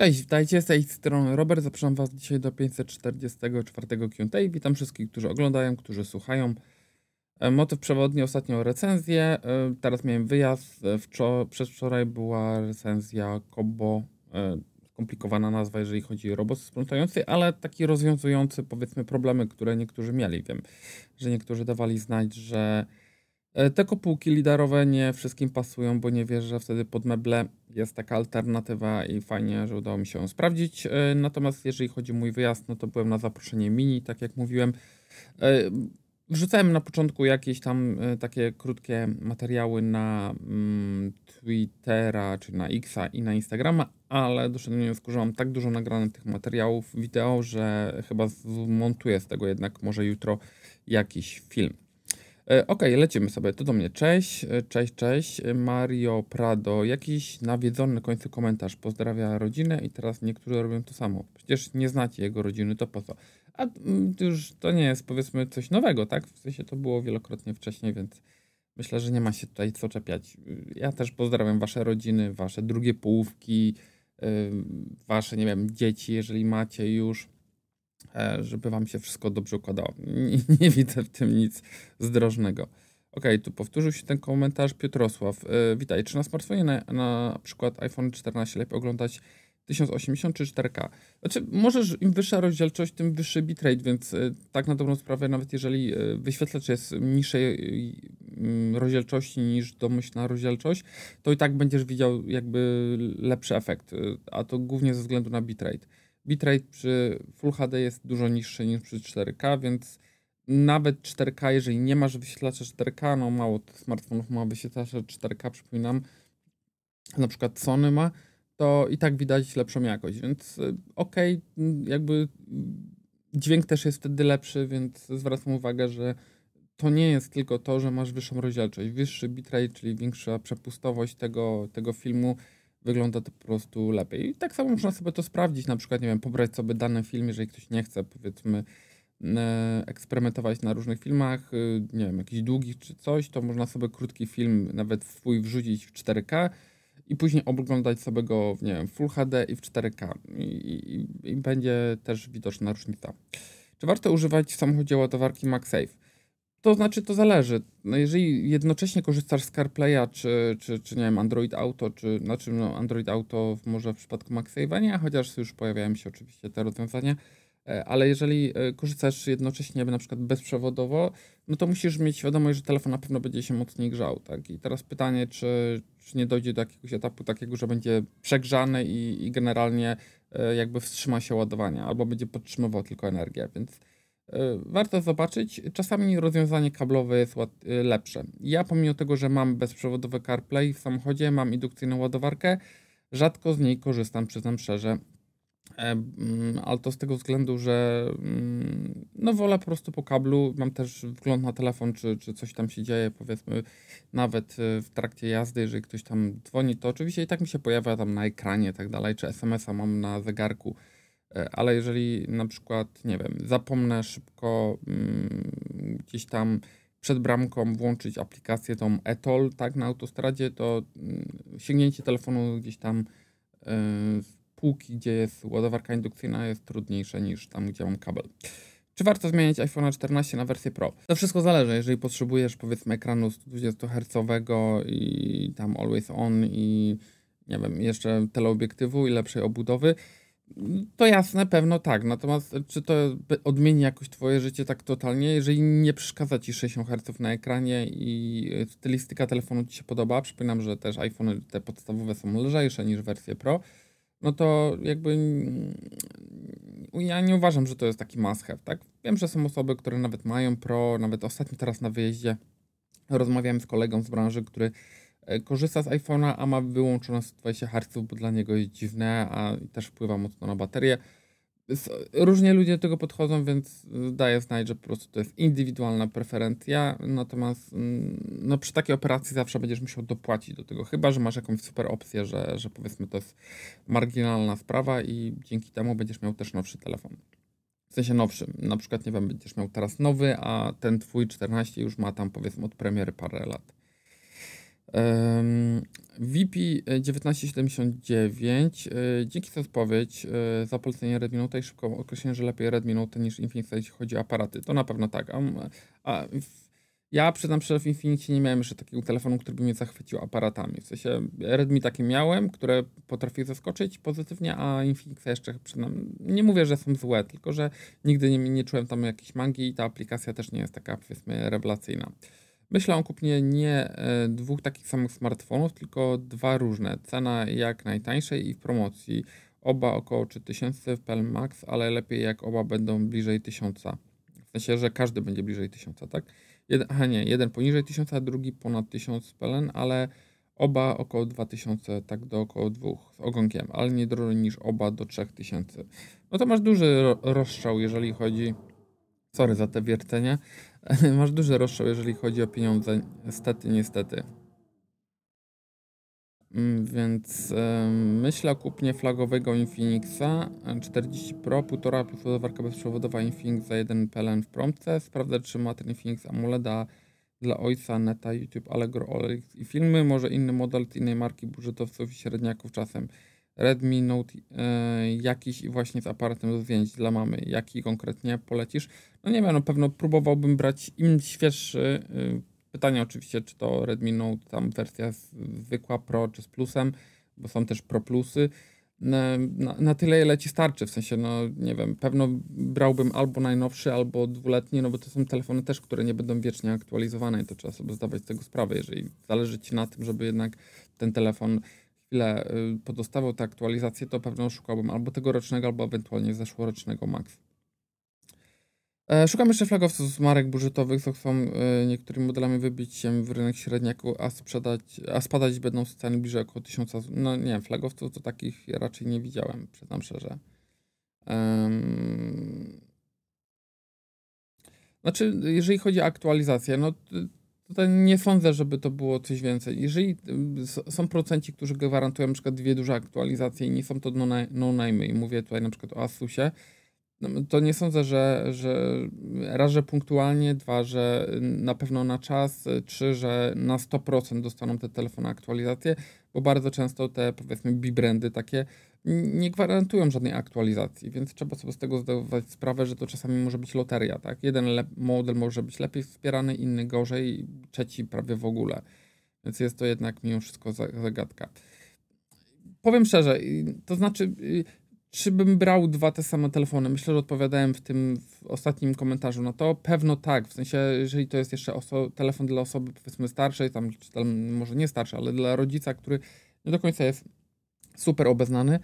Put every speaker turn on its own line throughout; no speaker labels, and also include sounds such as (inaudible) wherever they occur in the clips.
Cześć, witajcie, z tej strony Robert, zapraszam Was dzisiaj do 544 Q&A. Witam wszystkich, którzy oglądają, którzy słuchają. E, motyw przewodni, ostatnio recenzję, e, teraz miałem wyjazd, e, przedwczoraj była recenzja Kobo, skomplikowana nazwa, jeżeli chodzi o robot sprzątający, ale taki rozwiązujący, powiedzmy, problemy, które niektórzy mieli. Wiem, że niektórzy dawali znać, że E, te kopułki lidarowe nie wszystkim pasują, bo nie wierzę, że wtedy pod meble jest taka alternatywa i fajnie, że udało mi się ją sprawdzić. E, natomiast jeżeli chodzi o mój wyjazd, no to byłem na zaproszenie mini, tak jak mówiłem. E, wrzucałem na początku jakieś tam takie krótkie materiały na mm, Twittera czy na Xa i na Instagrama, ale doszedłem do wniosku, że mam tak dużo nagranych tych materiałów wideo, że chyba zmontuję z tego jednak może jutro jakiś film. E, okej, lecimy sobie. To do mnie. Cześć, e, cześć, cześć. E, Mario Prado. Jakiś nawiedzony końcy końcu komentarz. Pozdrawia rodzinę i teraz niektórzy robią to samo. Przecież nie znacie jego rodziny, to po co? A mm, już to nie jest powiedzmy coś nowego, tak? W sensie to było wielokrotnie wcześniej, więc myślę, że nie ma się tutaj co czepiać. Ja też pozdrawiam wasze rodziny, wasze drugie połówki, wasze, nie wiem, dzieci, jeżeli macie już E, żeby wam się wszystko dobrze układało. Nie, nie widzę w tym nic zdrożnego. OK, tu powtórzył się ten komentarz Piotrosław. Yy, witaj, czy na smartfonie na, na przykład iPhone 14 lepiej oglądać 1080 czy 4K? Znaczy, może im wyższa rozdzielczość, tym wyższy bitrate, więc e, tak na dobrą sprawę, nawet jeżeli wyświetlacz jest niższej mm, rozdzielczości niż domyślna rozdzielczość, to i tak będziesz widział jakby lepszy efekt, a to głównie ze względu na bitrate bitrate przy Full HD jest dużo niższy niż przy 4K, więc nawet 4K, jeżeli nie masz wyświetlacza 4K, no mało smartfonów ma wyświetlacze 4K, przypominam, na przykład Sony ma, to i tak widać lepszą jakość, więc y, okej, okay, jakby dźwięk też jest wtedy lepszy, więc zwracam uwagę, że to nie jest tylko to, że masz wyższą rozdzielczość, wyższy bitrate, czyli większa przepustowość tego, tego filmu, wygląda to po prostu lepiej. I tak samo można sobie to sprawdzić, na przykład, nie wiem, pobrać sobie dany film, jeżeli ktoś nie chce, powiedzmy, e, eksperymentować na różnych filmach, y, nie wiem, jakichś długich czy coś, to można sobie krótki film, nawet swój wrzucić w 4K i później oglądać sobie go, nie wiem, Full HD i w 4K i, i, i będzie też widoczna różnica. Czy warto używać w samochodzie ładowarki MagSafe? To znaczy, to zależy. No jeżeli jednocześnie korzystasz z CarPlaya, czy, czy, czy nie wiem, Android Auto, czy znaczy no Android Auto może w przypadku MagSave'a nie, chociaż już pojawiają się oczywiście te rozwiązania, e, ale jeżeli e, korzystasz jednocześnie na przykład bezprzewodowo, no to musisz mieć świadomość, że telefon na pewno będzie się mocniej grzał, tak? I teraz pytanie, czy, czy nie dojdzie do jakiegoś etapu takiego, że będzie przegrzany i, i generalnie e, jakby wstrzyma się ładowania, albo będzie podtrzymywał tylko energię, więc E, warto zobaczyć. Czasami rozwiązanie kablowe jest e, lepsze. Ja pomimo tego, że mam bezprzewodowy CarPlay w samochodzie, mam indukcyjną ładowarkę, rzadko z niej korzystam, przyznam szczerze. E, mm, ale to z tego względu, że mm, no wolę po prostu po kablu, mam też wgląd na telefon, czy, czy coś tam się dzieje, powiedzmy nawet w trakcie jazdy, jeżeli ktoś tam dzwoni, to oczywiście i tak mi się pojawia tam na ekranie i tak dalej, czy SMS-a mam na zegarku, E, ale jeżeli na przykład, nie wiem, zapomnę szybko mm, gdzieś tam przed bramką włączyć aplikację tą Etol, tak, na autostradzie, to mm, sięgnięcie telefonu gdzieś tam z e, półki, gdzie jest ładowarka indukcyjna, jest trudniejsze niż tam, gdzie mam kabel. Czy warto zmieniać iPhone'a 14 na wersję Pro? To wszystko zależy. Jeżeli potrzebujesz powiedzmy ekranu 120 Hz i tam always on i nie wiem, jeszcze teleobiektywu i lepszej obudowy, to jasne, pewno tak. Natomiast e, czy to odmieni jakoś twoje życie tak totalnie, jeżeli nie przeszkadza ci 60 Hz na ekranie i e, stylistyka telefonu ci się podoba, przypominam, że też iPhone te podstawowe są lżejsze niż wersje Pro, no to jakby ja nie uważam, że to jest taki must have, tak? Wiem, że są osoby, które nawet mają Pro, nawet ostatnio teraz na wyjeździe rozmawiałem z kolegą z branży, który E, korzysta z iPhone'a, a ma wyłączone 120 Hz, bo dla niego jest dziwne, a też wpływa mocno na baterię. Różnie ludzie do tego podchodzą, więc e, daję znać, że po prostu to jest indywidualna preferencja, natomiast mm, no, przy takiej operacji zawsze będziesz musiał dopłacić do tego, chyba że masz jakąś super opcję, że, że powiedzmy to jest marginalna sprawa i dzięki temu będziesz miał też nowszy telefon. W sensie nowszy, na przykład nie wiem, będziesz miał teraz nowy, a ten twój 14 już ma tam powiedzmy od premiery parę lat. VP1979, e, dzięki za odpowiedź, e, za polecenie Redmi Note i szybko określenie, że lepiej Redmi Note niż Infinix, jeśli chodzi o aparaty. To na pewno tak. A, a ja przyznam szczerze, w Infinixie nie miałem jeszcze takiego telefonu, który by mnie zachwycił aparatami. W sensie Redmi takie miałem, które potrafię zaskoczyć pozytywnie, a Infinixa jeszcze przyznam, nie mówię, że są złe, tylko że nigdy nie, nie czułem tam jakiejś mangi i ta aplikacja też nie jest taka, powiedzmy, rewelacyjna. Myślę o kupnie nie e, dwóch takich samych smartfonów, tylko dwa różne. Cena jak najtańszej i w promocji. Oba około 3000 w PL Max, ale lepiej jak oba będą bliżej 1000. W sensie, że każdy będzie bliżej 1000, tak? A nie, jeden poniżej 1000, a drugi ponad 1000 PLN, ale oba około 2000, tak do około 2 z ogonkiem, ale nie drożej niż oba do 3000. No to masz duży ro rozstrzał, jeżeli chodzi, sorry za te wiercenia, (laughs) Masz duży rozstrzał, jeżeli chodzi o pieniądze. Niestety, niestety. Mm, więc e, myślę o kupnie flagowego Infinixa 40 Pro, 1,5 plus bezprzewodowa Infinix za 1 PLN w promce. Sprawdzę, czy ma ten Infinix AMOLEDa dla ojca, neta, YouTube, Allegro, OLX i filmy. Może inny model z innej marki budżetowców i średniaków czasem. Redmi Note y, jakiś i właśnie z aparatem do zdjęć dla mamy. Jaki konkretnie polecisz? No nie wiem, no pewno próbowałbym brać im świeższy. Y, pytanie oczywiście, czy to Redmi Note tam wersja zwykła Pro czy z plusem, bo są też Pro plusy. Na, na, tyle, ile ci starczy. W sensie, no nie wiem, pewno brałbym albo najnowszy, albo dwuletni, no bo to są telefony też, które nie będą wiecznie aktualizowane i to trzeba sobie zdawać z tego sprawę, jeżeli zależy ci na tym, żeby jednak ten telefon chwilę y, podostawał te aktualizacje, to pewno szukałbym albo tegorocznego, albo ewentualnie zeszłorocznego Max. E, szukam jeszcze flagowców z marek budżetowych, co chcą y, niektórymi modelami wybić się w rynek średniaku, a, sprzedać, a spadać będą z ceny bliżej około 1000 zł. No nie wiem, flagowców to takich raczej nie widziałem, przyznam szczerze. Um... Znaczy, jeżeli chodzi o aktualizację, no y, Tutaj nie sądzę, żeby to było coś więcej. Jeżeli y, są procenci, którzy gwarantują na przykład dwie duże aktualizacje i nie są to no-name, no i mówię tutaj na przykład o Asusie, no, to nie sądzę, że, że raz, że punktualnie, dwa, że na pewno na czas, trzy, że na 100% dostaną te telefony aktualizacje, bo bardzo często te powiedzmy bi brandy takie nie gwarantują żadnej aktualizacji, więc trzeba sobie z tego zdawać sprawę, że to czasami może być loteria, tak? Jeden model może być lepiej wspierany, inny gorzej, trzeci prawie w ogóle. Więc jest to jednak mimo wszystko zagadka. Powiem szczerze, to znaczy, y, czy bym brał dwa te same telefony? Myślę, że odpowiadałem w tym w ostatnim komentarzu na to. Pewno tak, w sensie, jeżeli to jest jeszcze telefon dla osoby, powiedzmy, starszej, tam, czy tam może nie starszej, ale dla rodzica, który nie do końca jest super obeznany,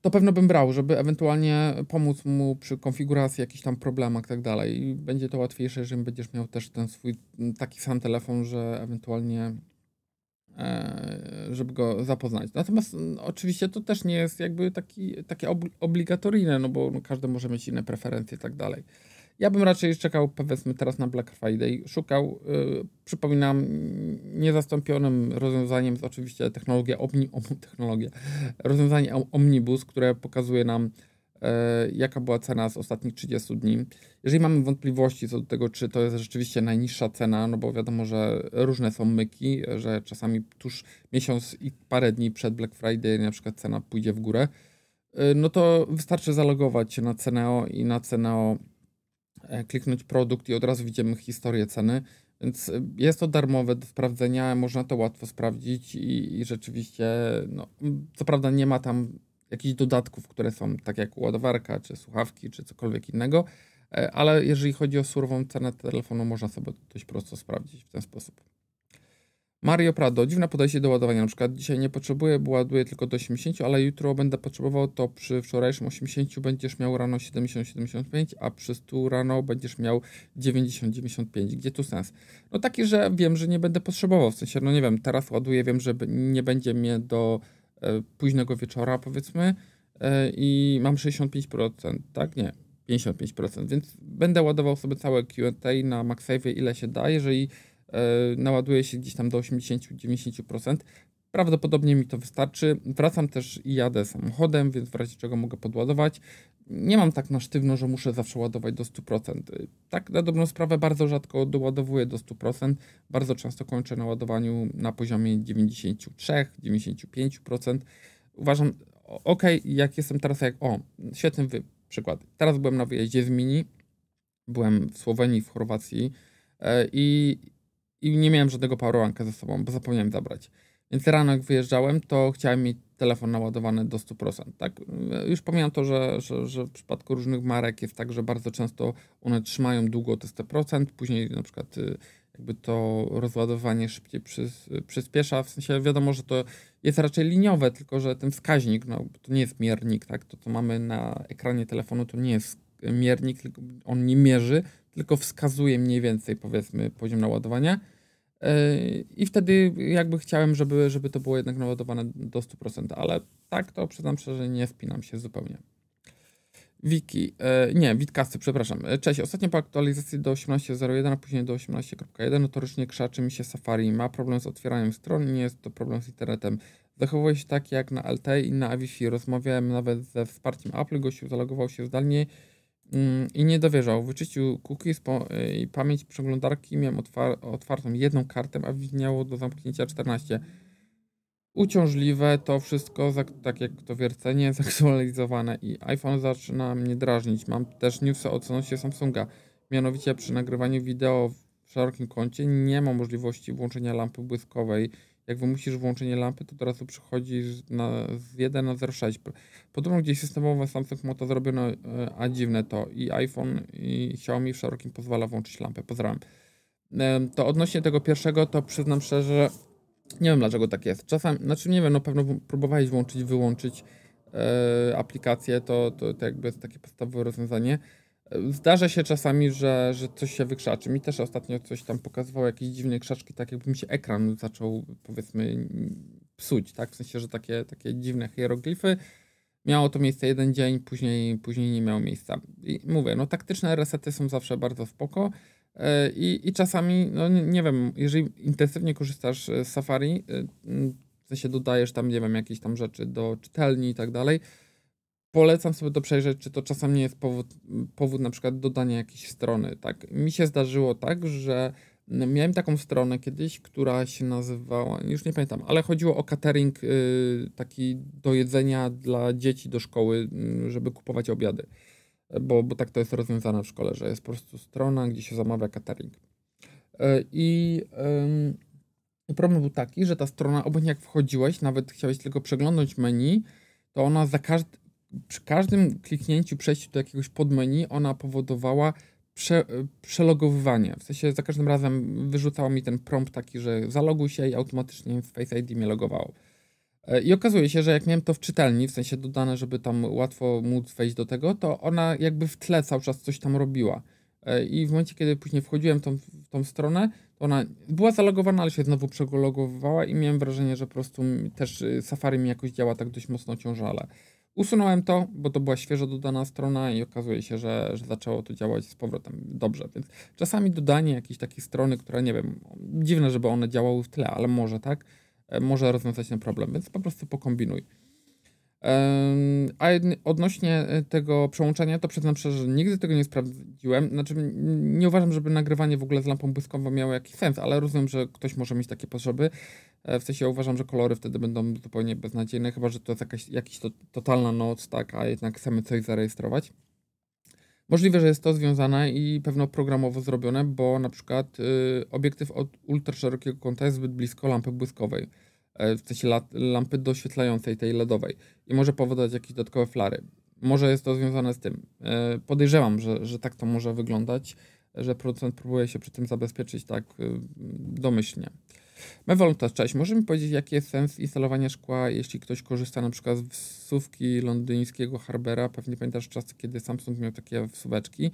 to pewno bym brał, żeby ewentualnie pomóc mu przy konfiguracji, jakichś tam problemach i tak dalej. I będzie to łatwiejsze, jeżeli będziesz miał też ten swój taki sam telefon, że ewentualnie e, żeby go zapoznać. Natomiast oczywiście to też nie jest jakby taki, takie obligatoryjne, no bo no, każdy może mieć inne preferencje i tak dalej. Ja bym raczej czekał, powiedzmy, teraz na Black Friday, szukał, yy, przypominam, niezastąpionym rozwiązaniem jest oczywiście technologia, omni, (laughs) om, technologia rozwiązanie Omnibus, które pokazuje nam, yy, jaka była cena z ostatnich 30 dni. Jeżeli mamy wątpliwości co do tego, czy to jest rzeczywiście najniższa cena, no bo wiadomo, że różne są myki, że czasami tuż miesiąc i parę dni przed Black Friday na przykład cena pójdzie w górę, yy, no to wystarczy zalogować się na Ceneo i na Ceneo E, kliknąć produkt i od razu widzimy historię ceny. Więc e, jest to darmowe do sprawdzenia, można to łatwo sprawdzić i, i rzeczywiście, no, co prawda nie ma tam jakichś dodatków, które są tak jak ładowarka, czy słuchawki, czy cokolwiek innego, e, ale jeżeli chodzi o surową cenę telefonu, można sobie dość prosto sprawdzić w ten sposób. Mario Prado, dziwne podejście do ładowania. Na przykład dzisiaj nie potrzebuję, bo ładuję tylko do 80, ale jutro będę potrzebował, to przy wczorajszym 80 będziesz miał rano 70-75, a przy 100 rano będziesz miał 90-95. Gdzie tu sens? No taki, że wiem, że nie będę potrzebował, w sensie, no nie wiem, teraz ładuję, wiem, że nie będzie mnie do e, późnego wieczora, powiedzmy, e, i mam 65%, tak? Nie, 55%, więc będę ładował sobie całe Q&A na MagSafe, ile się da, jeżeli E, naładuje się gdzieś tam do 80-90%. Prawdopodobnie mi to wystarczy. Wracam też i jadę samochodem, więc w razie czego mogę podładować. Nie mam tak na sztywno, że muszę zawsze ładować do 100%. Tak na dobrą sprawę bardzo rzadko doładowuję do 100%. Bardzo często kończę na ładowaniu na poziomie 93-95%. Uważam, ok, jak jestem teraz, jak o, świetny wy... przykład. Teraz byłem na wyjeździe z Mini, byłem w Słowenii, w Chorwacji e, i i nie miałem żadnego powerbanka ze sobą, bo zapomniałem zabrać. Więc rano jak wyjeżdżałem, to chciałem mieć telefon naładowany do 100%. Tak? Już pomijam to, że, że, że w przypadku różnych marek jest tak, że bardzo często one trzymają długo te 100%, później na przykład y, jakby to rozładowanie szybciej przyspiesza, w sensie wiadomo, że to jest raczej liniowe, tylko że ten wskaźnik, no to nie jest miernik, tak? To co mamy na ekranie telefonu to nie jest miernik, tylko on nie mierzy, tylko wskazuje mniej więcej, powiedzmy, poziom naładowania. E, I wtedy jakby chciałem, żeby, żeby to było jednak naładowane do 100%, ale tak to przyznam szczerze, że nie spinam się zupełnie. Wiki, e, nie, Witkasty, przepraszam. E, cześć, ostatnio po aktualizacji do 18.01, a później do 18.1 notorycznie krzaczy mi się Safari. Ma problem z otwieraniem stron, nie jest to problem z internetem. Zachowuje się tak jak na LTE i na Wi-Fi. Rozmawiałem nawet ze wsparciem Apple, gościu zalogował się zdalnie Mm, i nie dowierzał. W wyczyciu cookies po, y, i pamięć przeglądarki miałem otwar otwartą jedną kartę, a widniało do zamknięcia 14. Uciążliwe to wszystko, tak jak to wiercenie, (laughs) zaktualizowane i iPhone zaczyna mnie drażnić. Mam też newsy o cenności Samsunga. Mianowicie przy nagrywaniu wideo w szerokim kącie nie ma możliwości włączenia lampy błyskowej jak wymusisz włączenie lampy, to teraz razu przychodzisz na, z 1 na 0,6. Podobno gdzieś systemowo Samsung ma to zrobione, a dziwne to. I iPhone, i Xiaomi w szerokim pozwala włączyć lampę. Pozdrawiam. To odnośnie tego pierwszego, to przyznam szczerze, nie wiem dlaczego tak jest. Czasem, znaczy nie wiem, no pewno próbowałeś włączyć, wyłączyć e, aplikację, to, to, to jakby jest takie podstawowe rozwiązanie. Zdarza się czasami, że, że coś się wykrzaczy. Mi też ostatnio coś tam pokazywało, jakieś dziwne krzaczki, tak jakby mi się ekran zaczął, powiedzmy, psuć, tak? W sensie, że takie, takie dziwne hieroglify. Miało to miejsce jeden dzień, później, później nie miało miejsca. I mówię, no taktyczne resety są zawsze bardzo spoko. E, I, I czasami, no nie wiem, jeżeli intensywnie korzystasz z Safari, e, w sensie dodajesz tam, nie wiem, jakieś tam rzeczy do czytelni i tak dalej, polecam sobie to przejrzeć, czy to czasem nie jest powód, powód na przykład dodania jakiejś strony, tak? Mi się zdarzyło tak, że miałem taką stronę kiedyś, która się nazywała, już nie pamiętam, ale chodziło o catering y, taki do jedzenia dla dzieci do szkoły, mm, żeby kupować obiady. Bo, bo tak to jest rozwiązane w szkole, że jest po prostu strona, gdzie się zamawia catering. E, I problem był taki, że ta strona, obojętnie jak wchodziłeś, nawet chciałeś tylko przeglądać menu, to ona za każdym przy każdym kliknięciu, przejściu do jakiegoś podmenu, ona powodowała prze, e, przelogowywanie. W sensie za każdym razem wyrzucała mi ten prompt taki, że zaloguj się i automatycznie w Face ID mnie logowało. E, I okazuje się, że jak miałem to w czytelni, w sensie dodane, żeby tam łatwo móc wejść do tego, to ona jakby w tle cały czas coś tam robiła. E, I w momencie, kiedy później wchodziłem w tą, w tą stronę, ona była zalogowana, ale się znowu przelogowywała i miałem wrażenie, że po prostu też y, Safari mi jakoś działa tak dość mocno ciążale. Usunąłem to, bo to była świeżo dodana strona i okazuje się, że, że zaczęło to działać z powrotem dobrze. Więc czasami dodanie jakiejś takiej strony, która nie wiem, dziwne, żeby one działały w tle, ale może tak, e, może rozwiązać ten problem, więc po prostu pokombinuj. A odnośnie e, tego przełączenia, to przyznam szczerze, że nigdy tego nie sprawdziłem. Znaczy, nie uważam, żeby nagrywanie w ogóle z lampą błyskową miało jakiś sens, ale rozumiem, że ktoś może mieć takie potrzeby. E, w sensie uważam, że kolory wtedy będą zupełnie beznadziejne, chyba że to jest jakaś jakaś to, totalna noc, tak, a jednak chcemy coś zarejestrować. Możliwe, że jest to związane i pewno programowo zrobione, bo na przykład y, obiektyw od ultraszerokiego kąta jest zbyt blisko lampy błyskowej. E, w sensie lampy doświetlającej, tej LEDowej i może powodować jakieś dodatkowe flary. Może jest to związane z tym. E, podejrzewam, że, że tak to może wyglądać, że producent próbuje się przy tym zabezpieczyć tak y, domyślnie. Mewolta, cześć. Możemy powiedzieć, jaki jest sens instalowania szkła, jeśli ktoś korzysta na przykład z wsuwki londyńskiego Harbera? Pewnie pamiętasz czasy, kiedy Samsung miał takie wsóweczki.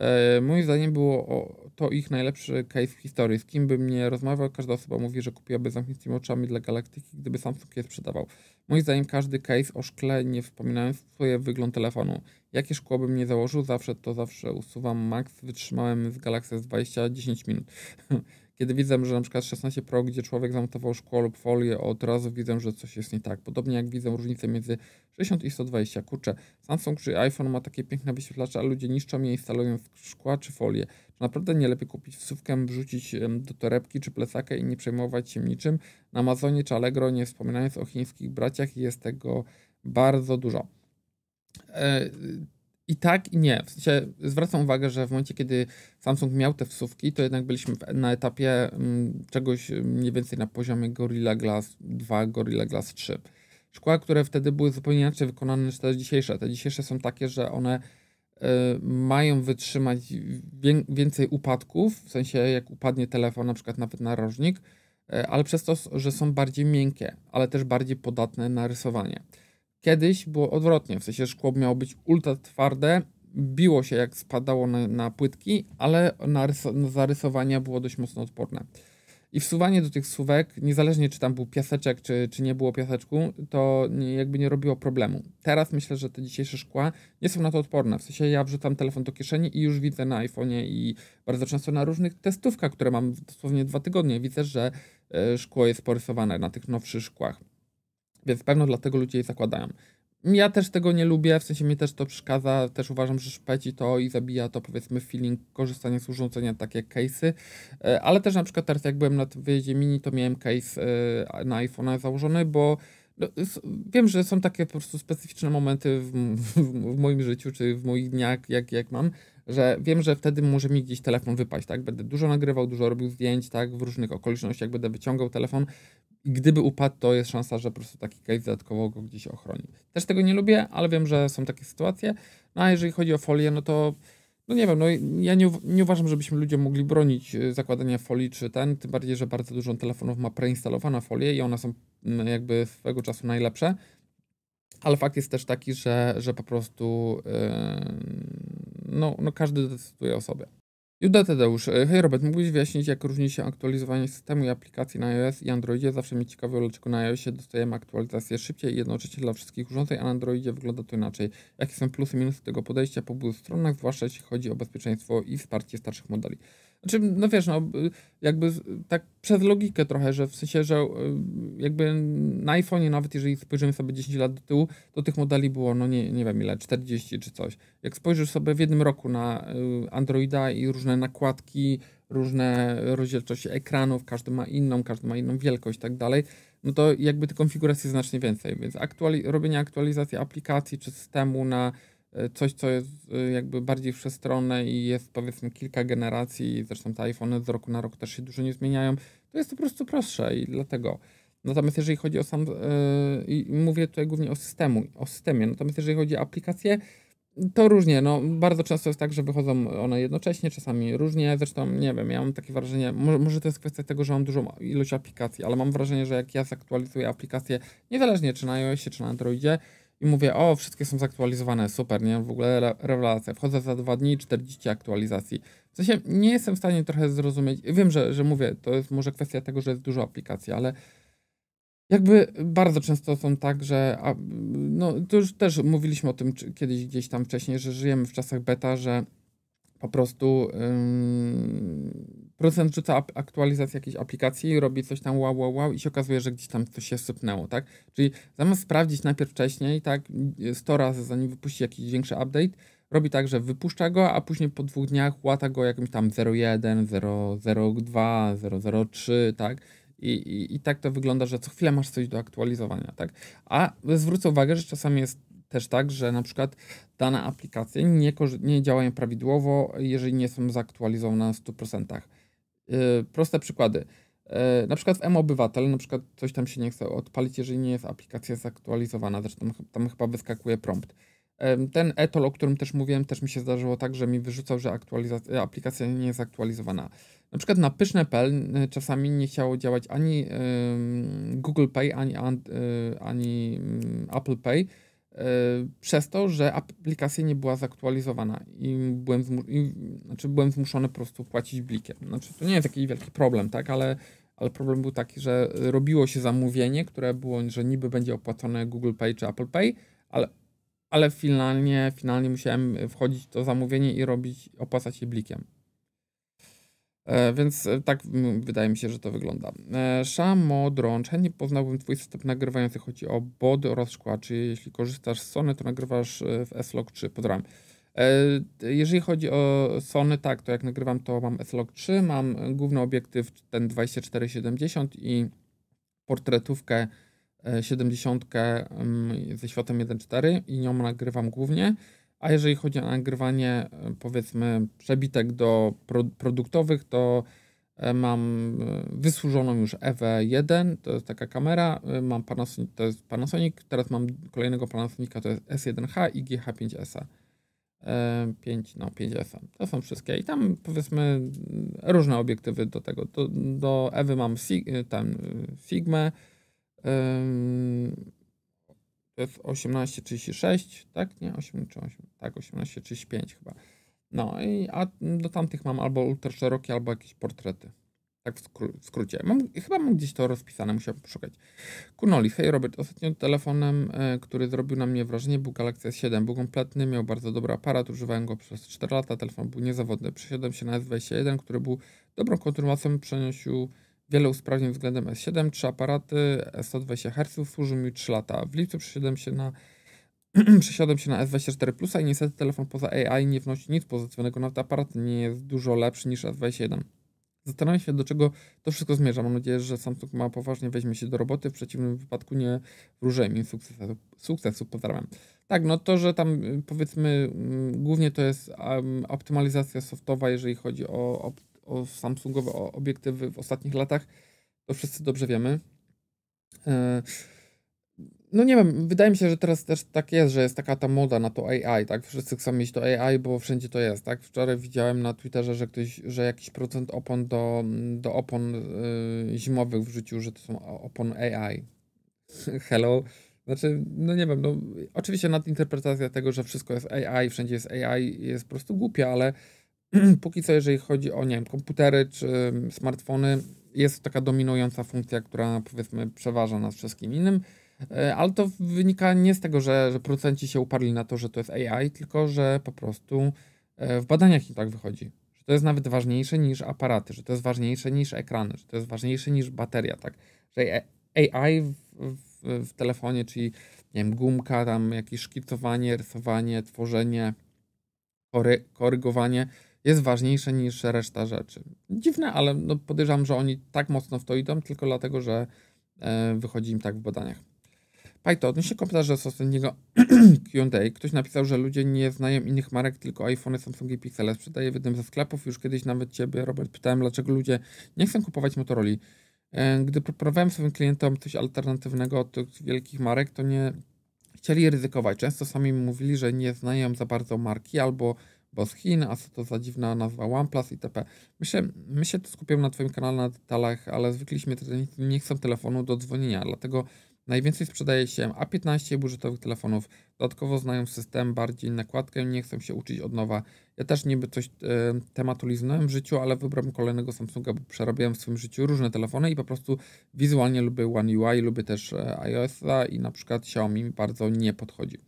E, moim zdaniem było to ich najlepszy case w historii. Z kim bym nie rozmawiał, każda osoba mówi, że kupiłaby zamkniętymi oczami dla Galaktyki, gdyby Samsung je sprzedawał. Moim zdaniem każdy case o szkle, nie wspominając swoje wygląd telefonu. Jakie szkło bym nie założył, zawsze to zawsze usuwam max. Wytrzymałem z Galaxy S20 10 minut. (laughs) Kiedy widzę, że na przykład 16 Pro, gdzie człowiek zamontował szkło lub folię, od razu widzę, że coś jest nie tak. Podobnie jak widzę różnicę między 60 i 120. Kurczę, Samsung czy iPhone ma takie piękne wyświetlacze, a ludzie niszczą je instalując szkła czy folię. Czy naprawdę nie lepiej kupić wsówkę, wrzucić do torebki czy plecaka i nie przejmować się niczym? Na Amazonie czy Allegro, nie wspominając o chińskich braciach, jest tego bardzo dużo. E, i tak, i nie. W sensie zwracam uwagę, że w momencie, kiedy Samsung miał te wsówki, to jednak byliśmy na etapie m, mm, czegoś mm, mniej więcej na poziomie Gorilla Glass 2, Gorilla Glass 3. Szkła, które wtedy były zupełnie inaczej wykonane niż te dzisiejsze. Te dzisiejsze są takie, że one y, mają wytrzymać wię więcej upadków, w sensie jak upadnie telefon, na przykład nawet narożnik, y, ale przez to, że są bardziej miękkie, ale też bardziej podatne na rysowanie. Kiedyś było odwrotnie, w sensie szkło miało być ultra twarde, biło się jak spadało na, na płytki, ale na, na zarysowania było dość mocno odporne. I wsuwanie do tych suwek, niezależnie czy tam był piaseczek, czy, czy nie było piaseczku, to nie, jakby nie robiło problemu. Teraz myślę, że te dzisiejsze szkła nie są na to odporne. W sensie ja wrzucam telefon do kieszeni i już widzę na iPhone'ie i bardzo często na różnych testówkach, które mam dosłownie dwa tygodnie, widzę, że e, szkło jest porysowane na tych nowszych szkłach. Więc pewno dlatego ludzie je zakładają. Ja też tego nie lubię, w sensie mi też to przeszkadza, też uważam, że szpeci to i zabija to powiedzmy feeling korzystania z urządzenia, takie case'y, e, ale też na przykład teraz jak byłem na tym wyjeździe mini, to miałem case e, na iPhone'a założony, bo no, wiem, że są takie po prostu specyficzne momenty w, w, w, moim życiu, czy w moich dniach, jak, jak mam, że wiem, że wtedy może mi gdzieś telefon wypaść, tak? Będę dużo nagrywał, dużo robił zdjęć, tak? W różnych okolicznościach będę wyciągał telefon gdyby upadł, to jest szansa, że po prostu taki case dodatkowo go gdzieś ochroni. Też tego nie lubię, ale wiem, że są takie sytuacje. No a jeżeli chodzi o folię, no to no nie wiem, no ja nie, nie uważam, żebyśmy ludziom mogli bronić y, zakładania folii czy ten, tym bardziej, że bardzo dużo telefonów ma preinstalowane folie i one są mm, jakby swego czasu najlepsze. Ale fakt jest też taki, że, że po prostu yy, no, no każdy decyduje o sobie. Juda Tadeusz. E, hej Robert, mógłbyś wyjaśnić, jak różni się aktualizowanie systemu i aplikacji na iOS i Androidzie? Zawsze mi ciekawiło, dlaczego na iOSie dostajemy aktualizację szybciej i jednocześnie dla wszystkich urządzeń, a na Androidzie wygląda to inaczej. Jakie są plusy i minusy tego podejścia po obu stronach, zwłaszcza jeśli chodzi o bezpieczeństwo i wsparcie starszych modeli? Znaczy, no wiesz, no jakby tak przez logikę trochę, że w sensie, że y, jakby na iPhone'ie nawet jeżeli spojrzymy sobie 10 lat do tyłu, to tych modeli było, no nie, nie wiem ile, 40 czy coś. Jak spojrzysz sobie w jednym roku na y, Androida i różne nakładki, różne rozdzielczości ekranów, każdy ma inną, każdy ma inną wielkość i tak dalej, no to jakby tych konfiguracji znacznie więcej, więc aktuali robienie aktualizacji aplikacji czy systemu na E, coś, co jest e, jakby bardziej wszechstronne i jest powiedzmy kilka generacji, zresztą te iPhone z roku na rok też się dużo nie zmieniają, to jest to po prostu prostsze i dlatego. Natomiast jeżeli chodzi o sam, e, i yy, mówię tutaj głównie o systemu, o systemie, natomiast jeżeli chodzi o aplikacje, to różnie, no bardzo często jest tak, że wychodzą one jednocześnie, czasami różnie, zresztą nie wiem, ja mam takie wrażenie, może, może to jest kwestia tego, że mam dużą ilość aplikacji, ale mam wrażenie, że jak ja zaktualizuję aplikację, niezależnie czy na iOSie, czy na Androidzie, i mówię, o, wszystkie są zaktualizowane, super, nie? W ogóle re rewelacja. Wchodzę za dwa dni, 40 aktualizacji. W sensie nie jestem w stanie trochę zrozumieć. Wiem, że, że mówię, to jest może kwestia tego, że jest dużo aplikacji, ale jakby bardzo często są tak, że a, no, to już też mówiliśmy o tym czy, kiedyś gdzieś tam wcześniej, że żyjemy w czasach beta, że po prostu ym, producent rzuca aktualizację jakiejś aplikacji, robi coś tam wow, wow, wow i się okazuje, że gdzieś tam coś się sypnęło, tak? Czyli zamiast sprawdzić najpierw wcześniej, tak, 100 razy zanim wypuści jakiś większy update, robi tak, że wypuszcza go, a później po dwóch dniach łata go jakimś tam 01, 002, 003, tak? I, i, I tak to wygląda, że co chwilę masz coś do aktualizowania, tak? A zwrócę uwagę, że czasami jest też tak, że na przykład dane aplikacje nie, nie działają prawidłowo, jeżeli nie są zaktualizowane na 100%. Y, proste przykłady. Y, na przykład w M-Obywatel, na przykład coś tam się nie chce odpalić, jeżeli nie jest aplikacja zaktualizowana, zresztą tam chyba wyskakuje prompt. ten etol, o którym też mówiłem, też mi się zdarzyło tak, że mi wyrzucał, że y, aplikacja nie jest aktualizowana. Na przykład na pyszne.pl czasami nie chciało działać ani Google Pay, ani, ani mm, Apple Pay, Y, przez to, że aplikacja nie była zaktualizowana i byłem, i, znaczy byłem zmuszony po prostu płacić blikiem. Znaczy, to nie jest taki wielki problem, tak, ale, ale problem był taki, że robiło się zamówienie, które było, że niby będzie opłacone Google Pay czy Apple Pay, ale, ale finalnie, finalnie musiałem wchodzić to zamówienie i robić, opłacać je blikiem. E, więc e, tak wydaje mi się, że to wygląda. E, Szamo Drącz, chętnie poznałbym twój system nagrywający. Chodzi o bod oraz szkła. Czy jeśli korzystasz z Sony, to nagrywasz w S-Log czy pod RAM? Jeżeli chodzi o Sony, tak, to jak nagrywam, to mam S-Log 3, mam główny obiektyw ten 2470 i portretówkę 70 mm, ze światem 1.4 i nią nagrywam głównie. A jeżeli chodzi o nagrywanie, e, powiedzmy, przebitek do pro produktowych, to e, mam e, wysłużoną już Ewę 1, to jest taka kamera, mam Panasonic, to jest Panasonic, teraz mam kolejnego Panasonica, to jest S1H i GH5S. 5, no 5S. To są wszystkie. I tam powiedzmy różne obiektywy do tego. Do, do Ewy mam sig Figmę. F1836, tak? Nie, 8 czy 8, tak, 1835 chyba. No i a do tamtych mam albo ultra szerokie, albo jakieś portrety. Tak w, skró w skrócie. Mam, chyba mam gdzieś to rozpisane, musiałem poszukać. Kunoli, hej Robert, ostatnio telefonem, y, który zrobił na mnie wrażenie, był Galaxy S7. Był kompletny, miał bardzo dobry aparat, używałem go przez 4 lata, telefon był niezawodny. Przesiadłem się na S21, który był dobrą kontynuacją, przenosił Wiele usprawnień względem S7, trzy aparaty, 120 Hz, służył mi 3 lata. W lipcu przesiadłem się na, (clears throat) przesiadłem się na S24 Plus i niestety telefon poza AI nie wnosi nic pozytywnego, nawet aparat nie jest dużo lepszy niż S21. Zastanawiam się, do czego to wszystko zmierza. Mam nadzieję, że Samsung ma poważnie weźmie się do roboty, w przeciwnym wypadku nie wróżę im sukcesu, sukcesu pozdrawiam. Tak, no to, że tam y, powiedzmy, mm, głównie to jest um, optymalizacja softowa, jeżeli chodzi o, o o Samsungowe obiektywy w ostatnich latach, to wszyscy dobrze wiemy. E, no nie wiem, wydaje mi się, że teraz też tak jest, że jest taka ta moda na to AI, tak? Wszyscy chcą mieć to AI, bo wszędzie to jest, tak? Wczoraj widziałem na Twitterze, że ktoś, że jakiś procent opon do, do opon yy, zimowych wrzucił, że to są opon AI. (laughs) Hello. Znaczy, no nie wiem, no oczywiście nadinterpretacja tego, że wszystko jest AI, wszędzie jest AI jest po prostu głupia, ale (clears throat) póki co, jeżeli chodzi o, nie wiem, komputery czy mm, smartfony, jest taka dominująca funkcja, która powiedzmy przeważa nas wszystkim innym, e, ale to wynika nie z tego, że, że producenci się uparli na to, że to jest AI, tylko że po prostu e, w badaniach i tak wychodzi. Że to jest nawet ważniejsze niż aparaty, że to jest ważniejsze niż ekrany, że to jest ważniejsze niż bateria, tak? Że AI w, w, w telefonie, czyli nie wiem, gumka, tam jakieś szkicowanie, rysowanie, tworzenie, kory, korygowanie, jest ważniejsze niż reszta rzeczy. Dziwne, ale no podejrzewam, że oni tak mocno w to idą tylko dlatego, że e, wychodzi im tak w badaniach. Python, odnośnie komentarza z ostatniego (clears throat) Q&A, ktoś napisał, że ludzie nie znają innych marek, tylko iPhone, Samsung i Pixel. Sprzedaję w jednym ze sklepów. Już kiedyś nawet ciebie, Robert, pytałem, dlaczego ludzie nie chcą kupować Motorola. E, gdy proponowałem swoim klientom coś alternatywnego od tych wielkich marek, to nie chcieli ryzykować. Często sami mówili, że nie znają za bardzo marki albo bo z Chin, a co to za dziwna nazwa OnePlus itp. My się, my się skupimy na Twoim kanale na detalach, ale zwykli że nie chcą telefonu do dzwonienia, dlatego najwięcej sprzedaje się A15 budżetowych telefonów. Dodatkowo znają system, bardziej nakładkę, nie chcą się uczyć od nowa. Ja też niby coś y, tematu liznąłem w życiu, ale wybrałem kolejnego Samsunga, bo przerabiałem w swoim życiu różne telefony i po prostu wizualnie lubię One UI, lubię też e, iOS-a i na przykład Xiaomi mi bardzo nie podchodzi.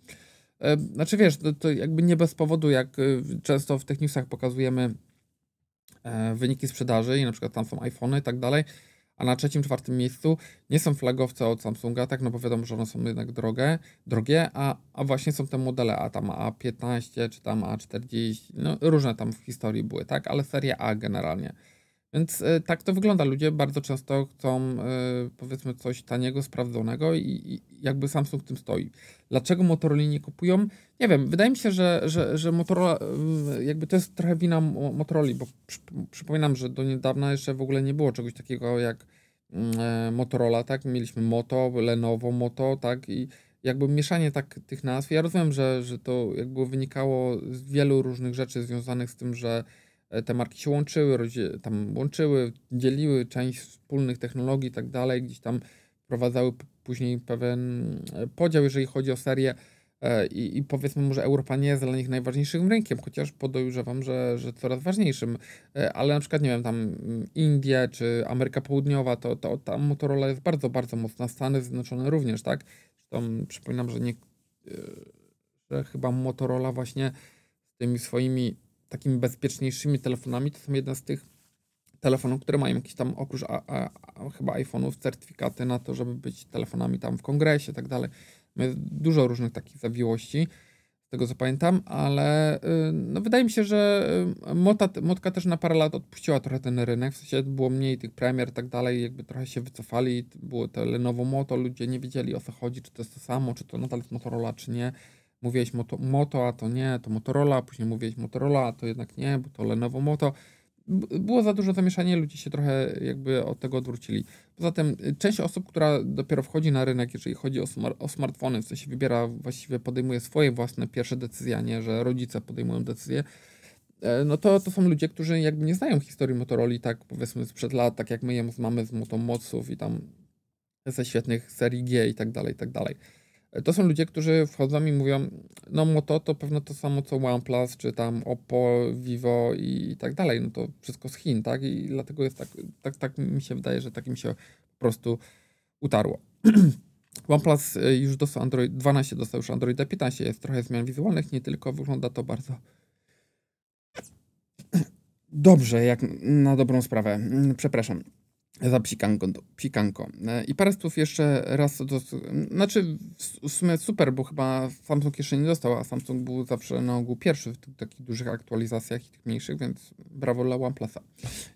E, znaczy wiesz, to, to jakby nie bez powodu, jak e, często w tych newsach pokazujemy e, wyniki sprzedaży i na przykład tam są iPhony i tak dalej, a na trzecim, czwartym miejscu nie są flagowce od Samsunga, tak, no bo wiadomo, że one są jednak drogie, drogie a, a właśnie są te modele, a tam A15 czy tam A40, no różne tam w historii były, tak, ale seria A generalnie. Więc e, tak to wygląda. Ludzie bardzo często chcą e, powiedzmy coś taniego, sprawdzonego i, jakby Samsung w tym stoi. Dlaczego Motorola nie kupują? Nie wiem, wydaje mi się, że, że, że Motorola, e, jakby to jest trochę wina Motorola, bo przypominam, że do niedawna jeszcze w ogóle nie było czegoś takiego jak mm, Motorola, tak? Mieliśmy Moto, Lenovo Moto, tak? I jakby mieszanie tak tych nazw. Ja rozumiem, że, że to jakby wynikało z wielu różnych rzeczy związanych z tym, że E, te marki się łączyły, tam łączyły, dzieliły część wspólnych technologii i tak dalej, gdzieś tam wprowadzały później pewien e, podział, jeżeli chodzi o serię e, i, i powiedzmy może Europa nie jest dla nich najważniejszym rynkiem, chociaż podejrzewam, że, że coraz ważniejszym, ale na przykład, nie wiem, tam mm, Indie czy Ameryka Południowa, to, to tam Motorola jest bardzo, bardzo mocna, Stany Zjednoczone również, tak? Zresztą przypominam, że, nie, że chyba Motorola właśnie z tymi swoimi takimi bezpieczniejszymi telefonami, to są jedne z tych telefonów, które mają jakieś tam oprócz a, a, a, chyba iPhone'ów certyfikaty na to, żeby być telefonami tam w kongresie i tak dalej. Mamy dużo różnych takich zawiłości, z tego co pamiętam, ale y, no, wydaje mi się, że y, Mota, Motka też na parę lat odpuściła trochę ten rynek, w sensie było mniej tych premier i tak dalej, jakby trochę się wycofali, było to Lenovo Moto, ludzie nie wiedzieli o co chodzi, czy to jest to samo, czy to nadal jest Motorola, czy nie mówiłeś moto, moto, a to nie, to Motorola, później mówiłeś Motorola, a to jednak nie, bo to Lenovo Moto. Było za dużo zamieszania, ludzie się trochę jakby od tego odwrócili. Poza tym y, część osób, która dopiero wchodzi na rynek, jeżeli chodzi o, o smartfony, co się wybiera, właściwie podejmuje swoje własne pierwsze decyzje, a nie, że rodzice podejmują decyzje, e, no to, to są ludzie, którzy jakby nie znają historii Motorola tak powiedzmy sprzed lat, tak jak my ją znamy z Motomoców i tam ze świetnych serii G i tak dalej, i tak dalej. To są ludzie, którzy wchodzą i mówią, no Moto to pewno to samo co OnePlus, czy tam Oppo, Vivo i tak dalej. No to wszystko z Chin, tak? I dlatego jest tak, tak, tak mi się wydaje, że takim się po prostu utarło. (clears throat) OnePlus y, już dostał Android 12, dostał już Androida 15. Jest trochę zmian wizualnych, nie tylko wygląda to bardzo (clears throat) dobrze, jak na dobrą sprawę. Mm, przepraszam za psikanką. psikanką. E, I parę słów jeszcze raz, do, znaczy w sumie super, bo chyba Samsung jeszcze nie dostał, a Samsung był zawsze na ogół pierwszy w tych takich dużych aktualizacjach i tych mniejszych, więc brawo dla OnePlusa.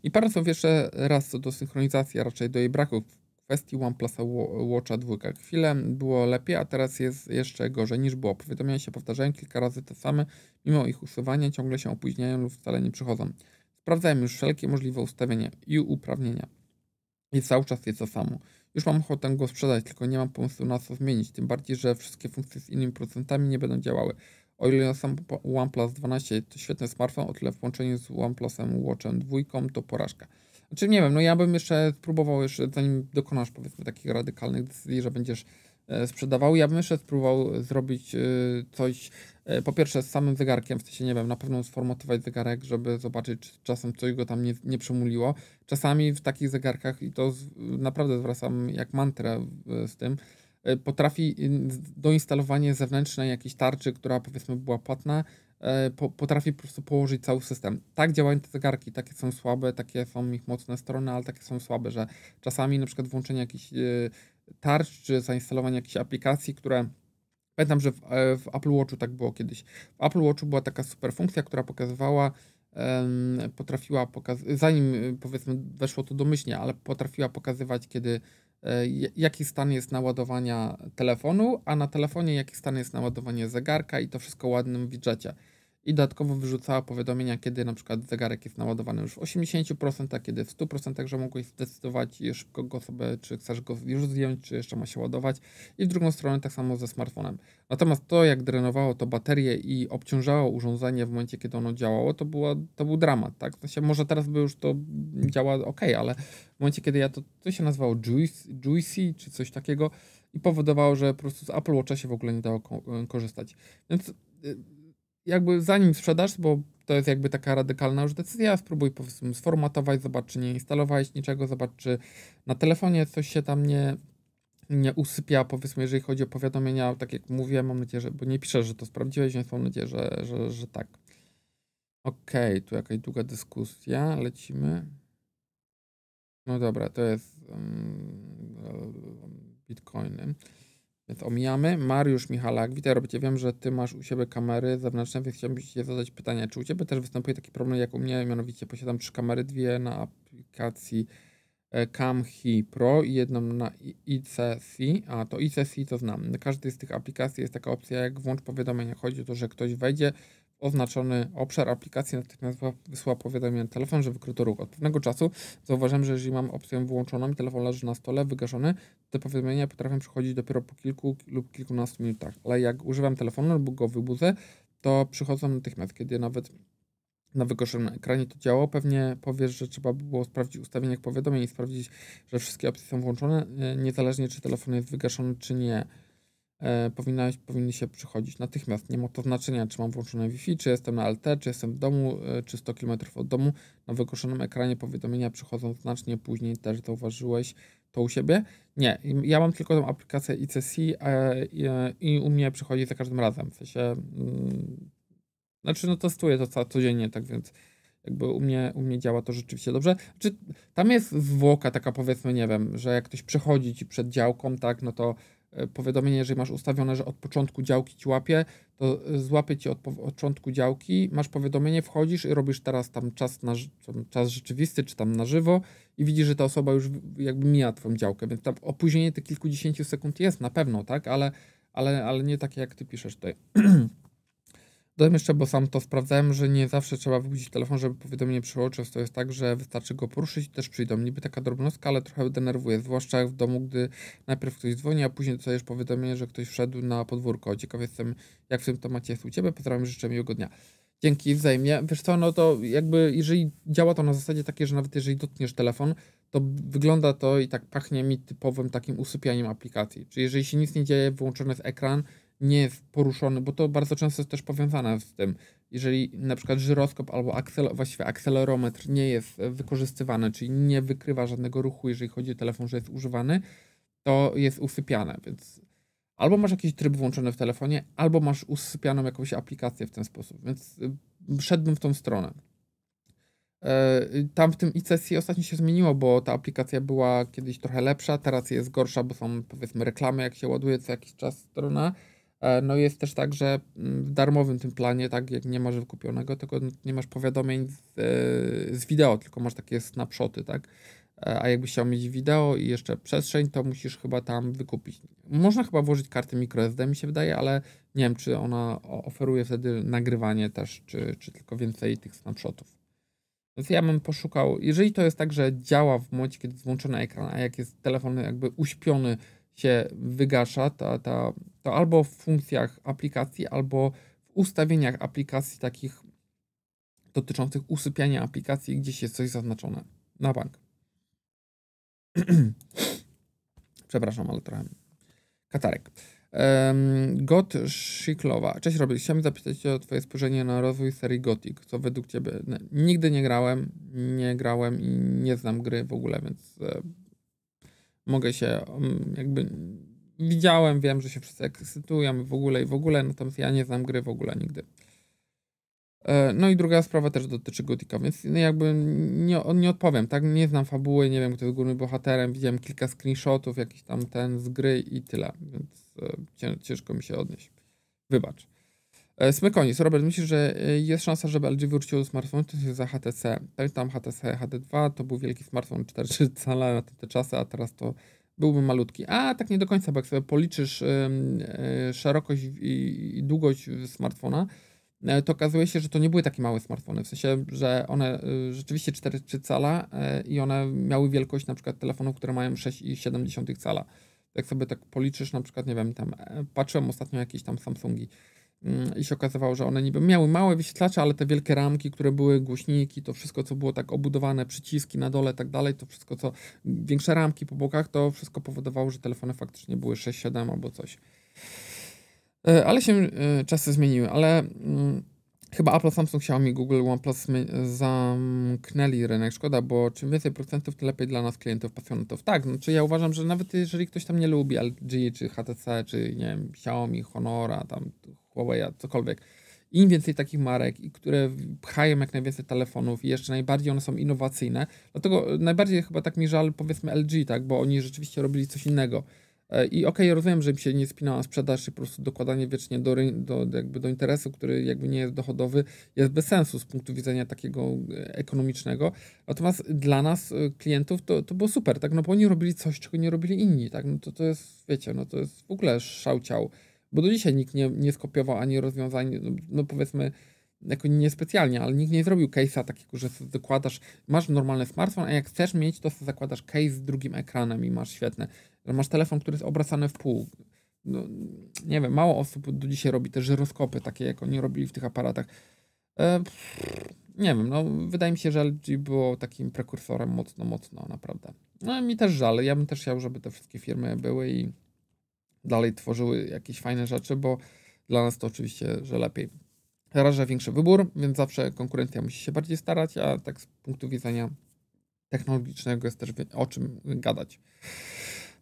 I parę słów jeszcze raz do synchronizacji, a raczej do jej braku. W kwestii OnePlusa Watcha 2 chwilę było lepiej, a teraz jest jeszcze gorzej niż było. Powiadomienia się powtarzają kilka razy te same, mimo ich usuwania ciągle się opóźniają lub wcale nie przychodzą. Sprawdzałem już wszelkie możliwe ustawienia i uprawnienia i cały czas jest to samo. Już mam ochotę go sprzedać, tylko nie mam pomysłu na co zmienić, tym bardziej, że wszystkie funkcje z innymi procentami nie będą działały. O ile sam OnePlus 12 to świetny smartfon, o tyle w połączeniu z OnePlusem Watchem 2 to porażka. Znaczy nie wiem, no ja bym jeszcze spróbował jeszcze, zanim dokonasz powiedzmy takich radykalnych decyzji, że będziesz E, sprzedawał, Ja bym jeszcze spróbował zrobić e, coś, e, po pierwsze z samym zegarkiem, w sensie nie wiem, na pewno sformatować zegarek, żeby zobaczyć, czy czasem coś go tam nie, nie przemuliło. Czasami w takich zegarkach, i to z, naprawdę zwracam jak mantrę z tym, potrafi doinstalowanie zewnętrznej jakiejś tarczy, która powiedzmy była płatna, potrafi po prostu położyć cały system. Tak działają te zegarki, takie są słabe, takie są ich mocne strony, ale takie są słabe, że czasami na przykład włączenie jakichś tarcz, czy zainstalowanie jakiejś aplikacji, które Pamiętam, że w, e, w, Apple Watchu tak było kiedyś. W Apple Watchu była taka super funkcja, która pokazywała, um, potrafiła pokazywać, zanim e, powiedzmy weszło to domyślnie, ale potrafiła pokazywać, kiedy e, jaki stan jest naładowania telefonu, a na telefonie jaki stan jest naładowanie zegarka i to wszystko w ładnym widżecie i dodatkowo wyrzucała powiadomienia, kiedy na przykład zegarek jest naładowany już w 80%, a kiedy w 100%, że mogłeś zdecydować szybko go sobie, czy chcesz go już zdjąć, czy jeszcze ma się ładować. I w drugą stronę tak samo ze smartfonem. Natomiast to, jak drenowało to baterię i obciążało urządzenie w momencie, kiedy ono działało, to, była, to był dramat, tak? To się, może teraz by już to działa ok, ale w momencie, kiedy ja to, to się nazywało juice, Juicy czy coś takiego i powodowało, że po prostu z Apple Watcha się w ogóle nie dało ko korzystać. Więc y, jakby zanim sprzedasz, bo to jest jakby taka radykalna już decyzja, spróbuj powiedzmy sformatować, zobacz czy nie instalowałeś niczego, zobacz czy na telefonie coś się tam nie, nie usypia, powiedzmy jeżeli chodzi o powiadomienia, tak jak mówiłem, mam nadzieję, że, bo nie piszę, że to sprawdziłeś, więc mam nadzieję, że, że, że tak. Okej, okay, tu jakaś długa dyskusja, lecimy. No dobra, to jest um, bitcoiny. Więc omijamy. Mariusz Michalak, witaj Robicie, wiem, że ty masz u siebie kamery zewnętrzne, więc chciałbym cię zadać pytanie, czy u ciebie też występuje taki problem jak u mnie, mianowicie posiadam trzy kamery, dwie na aplikacji e, Camhi Pro i jedną na ICC, a to ICC to znam. Na każdej z tych aplikacji jest taka opcja jak włącz powiadomienia. Chodzi o to, że ktoś wejdzie, oznaczony obszar aplikacji natychmiast wysłał powiadomienie na telefon, że wykryto ruch. Od pewnego czasu zauważyłem, że jeżeli mam opcję wyłączoną i telefon leży na stole, wygaszony, te powiadomienia potrafią przychodzić dopiero po kilku lub kilkunastu minutach. Ale jak używam telefonu lub go wybudzę, to przychodzą natychmiast, kiedy nawet na wygaszonym ekranie to działa, Pewnie powiesz, że trzeba było sprawdzić ustawienie powiadomień i sprawdzić, że wszystkie opcje są włączone, e, niezależnie czy telefon jest wygaszony, czy nie. E, powinnaś powinny się przychodzić natychmiast. Nie ma to znaczenia, czy mam włączone Wi-Fi, czy jestem na LTE, czy jestem w domu, e, czy 100 km od domu. Na wykoszonym ekranie powiadomienia przychodzą znacznie później, też zauważyłeś to u siebie? Nie, ja mam tylko tą aplikację ICC e, i u mnie przychodzi za każdym razem. W sensie, mm, znaczy no testuję to codziennie, tak więc jakby u mnie, u mnie działa to rzeczywiście dobrze. Czy znaczy, tam jest zwłoka taka powiedzmy, nie wiem, że jak ktoś przechodzi ci przed działką, tak, no to E, powiadomienie, jeżeli masz ustawione, że od początku działki ci łapie, to e, złapie ci od początku działki, masz powiadomienie, wchodzisz i robisz teraz tam czas, na, czas rzeczywisty, czy tam na żywo i widzisz, że ta osoba już jakby mija twoją działkę, więc tam opóźnienie tych kilkudziesięciu sekund jest na pewno, tak, ale, ale, ale nie takie jak ty piszesz tutaj. (clears throat) Dodam jeszcze, bo sam to sprawdzałem, że nie zawsze trzeba wybudzić telefon, żeby powiadomienie przyszło. Często jest tak, że wystarczy go poruszyć i też przyjdą. Niby taka drobnostka, ale trochę denerwuje, zwłaszcza w domu, gdy najpierw ktoś dzwoni, a później dostajesz powiadomienie, że ktoś wszedł na podwórko. Ciekaw jestem, jak w tym temacie jest u Ciebie. Pozdrawiam, życzę miłego dnia. Dzięki wzajemnie. Wiesz co, no to jakby jeżeli działa to na zasadzie takie że nawet jeżeli dotkniesz telefon, to wygląda to i tak pachnie mi typowym takim usypianiem aplikacji. Czyli jeżeli się nic nie dzieje, włączony jest ekran, nie poruszony, bo to bardzo często jest też powiązane z tym, jeżeli na przykład żyroskop albo aksel, właściwie akselerometr nie jest e, wykorzystywany, czyli nie wykrywa żadnego ruchu, jeżeli chodzi o telefon, że jest używany, to jest usypiane, więc albo masz jakiś tryb włączony w telefonie, albo masz usypianą jakąś aplikację w ten sposób, więc e, szedłbym w tą stronę. E, y, tam w tym ICC ostatnio się zmieniło, bo ta aplikacja była kiedyś trochę lepsza, teraz jest gorsza, bo są powiedzmy reklamy, jak się ładuje co jakiś czas strona. E, no jest też tak, że mm, w darmowym tym planie, tak jak nie masz wykupionego, tylko nie masz powiadomień z, e, z wideo, tylko masz takie snapshoty, tak? E, a jakbyś chciał mieć wideo i jeszcze przestrzeń, to musisz chyba tam wykupić. Można chyba włożyć kartę microSD, mi się wydaje, ale nie wiem, czy ona oferuje wtedy nagrywanie też, czy, czy tylko więcej tych snapshotów. Więc ja bym poszukał, jeżeli to jest tak, że działa w momencie, kiedy jest włączony ekran, a jak jest telefon jakby uśpiony, się wygasza ta, ta to albo w funkcjach aplikacji, albo w ustawieniach aplikacji takich dotyczących usypiania aplikacji, gdzieś jest coś zaznaczone na bank. (clears throat) Przepraszam, ale trochę katarek. Um, Got Szyklowa. Cześć Robert, chciałem zapytać Cię o Twoje spojrzenie na rozwój serii Gothic. Co według Ciebie? No, nigdy nie grałem, nie grałem i nie znam gry w ogóle, więc e, mogę się um, jakby widziałem, wiem, że się wszyscy ekscytują w ogóle, i w ogóle, natomiast ja nie znam gry w ogóle nigdy. E, no i druga sprawa też dotyczy Gotika, więc no jakby nie, nie odpowiem, tak? Nie znam fabuły, nie wiem, kto jest głównym bohaterem, widziałem kilka screenshotów, jakiś tam ten z gry i tyle, więc e, ciężko mi się odnieść. Wybacz. E, Smykonis, Robert, myślisz, że jest szansa, żeby LG wróciło do smartfonu za HTC? tam HTC HD2, to był wielki smartfon 4 cala na te czasy, a teraz to byłby malutki. A tak nie do końca, bo jak sobie policzysz e, szerokość i długość smartfona, e, to okazuje się, że to nie były takie małe smartfony, w sensie, że one e, rzeczywiście 4,3 cala i one miały wielkość na przykład telefonów, które mają 6,7 cala. Jak sobie tak policzysz, na przykład, nie wiem, tam patrzyłem ostatnio jakieś tam Samsungi, i się okazywało, że one niby miały małe wyświetlacze, ale te wielkie ramki, które były, głośniki, to wszystko, co było tak obudowane, przyciski na dole i tak dalej, to wszystko, co większe ramki po bokach, to wszystko powodowało, że telefony faktycznie były 6, 7 albo coś. E, ale się e, czasy zmieniły, ale mm, chyba Apple, Samsung, Xiaomi, Google, OnePlus zamknęli rynek. Szkoda, bo czym więcej procentów, tym lepiej dla nas klientów, pasjonatów. Tak, znaczy ja uważam, że nawet jeżeli ktoś tam nie lubi LG, czy HTC, czy nie wiem, Xiaomi, Honora, tam Huawei'a, cokolwiek. Im więcej takich marek, które pchają jak najwięcej telefonów i jeszcze najbardziej one są innowacyjne, dlatego najbardziej chyba tak mi żal powiedzmy LG, tak, bo oni rzeczywiście robili coś innego. E, I okej, okay, rozumiem, że im się nie spinała sprzedaż i po prostu dokładanie wiecznie do, do, jakby do interesu, który jakby nie jest dochodowy, jest bez sensu z punktu widzenia takiego e, ekonomicznego. Natomiast dla nas, e, klientów, to, to było super, tak? No bo oni robili coś, czego nie robili inni, tak? No to, to jest, wiecie, no to jest w ogóle szał ciał bo do dzisiaj nikt nie, nie skopiował ani rozwiązań, no, no powiedzmy, jako niespecjalnie, ale nikt nie zrobił case'a takiego, że zakładasz, masz normalny smartfon, a jak chcesz mieć, to zakładasz case z drugim ekranem i masz świetne. Masz telefon, który jest obracany w pół. No, nie wiem, mało osób do dzisiaj robi te żyroskopy takie, jak oni robili w tych aparatach. E, nie wiem, no wydaje mi się, że LG było takim prekursorem mocno, mocno naprawdę. No mi też żal, ja bym też chciał, żeby te wszystkie firmy były i dalej tworzyły jakieś fajne rzeczy, bo dla nas to oczywiście, że lepiej. że większy wybór, więc zawsze konkurencja musi się bardziej starać, a tak z punktu widzenia technologicznego jest też o czym gadać.